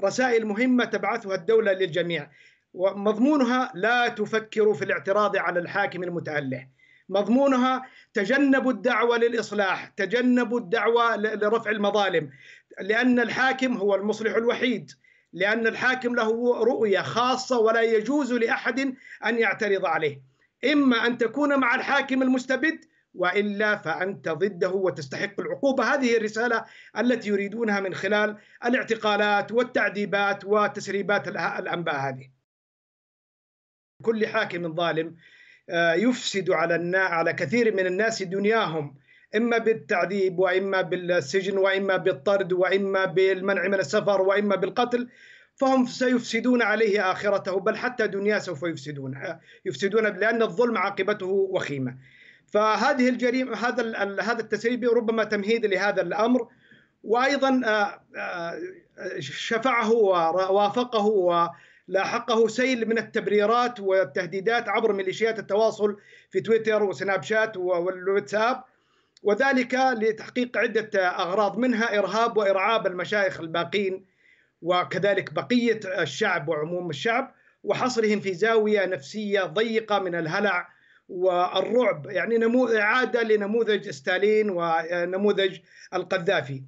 رسائل مهمة تبعثها الدولة للجميع ومضمونها لا تفكروا في الاعتراض على الحاكم المتأله مضمونها تجنبوا الدعوة للإصلاح تجنبوا الدعوة لرفع المظالم لأن الحاكم هو المصلح الوحيد لأن الحاكم له رؤية خاصة ولا يجوز لأحد أن يعترض عليه إما أن تكون مع الحاكم المستبد والا فانت ضده وتستحق العقوبه، هذه الرساله التي يريدونها من خلال الاعتقالات والتعذيبات وتسريبات الانباء هذه. كل حاكم ظالم آه، يفسد على على كثير من الناس دنياهم اما بالتعذيب واما بالسجن واما بالطرد واما بالمنع من السفر واما بالقتل فهم سيفسدون عليه اخرته بل حتى دنياه سوف يفسدون آه، يفسدون لان الظلم عاقبته وخيمه فهذه الجريمه هذا هذا التسريب ربما تمهيد لهذا الامر وايضا آه، آه، شفعه ووافقه ولاحقه سيل من التبريرات والتهديدات عبر ميليشيات التواصل في تويتر وسناب شات والواتساب وذلك لتحقيق عده اغراض منها ارهاب وارعاب المشايخ الباقين وكذلك بقيه الشعب وعموم الشعب وحصرهم في زاويه نفسيه ضيقه من الهلع والرعب يعني نمو إعادة لنموذج ستالين ونموذج القذافي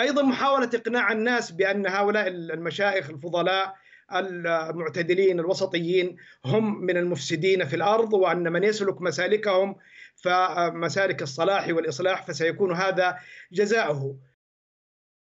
أيضا محاولة إقناع الناس بأن هؤلاء المشايخ الفضلاء المعتدلين الوسطيين هم من المفسدين في الارض وان من يسلك مسالكهم فمسالك الصلاح والاصلاح فسيكون هذا جزاؤه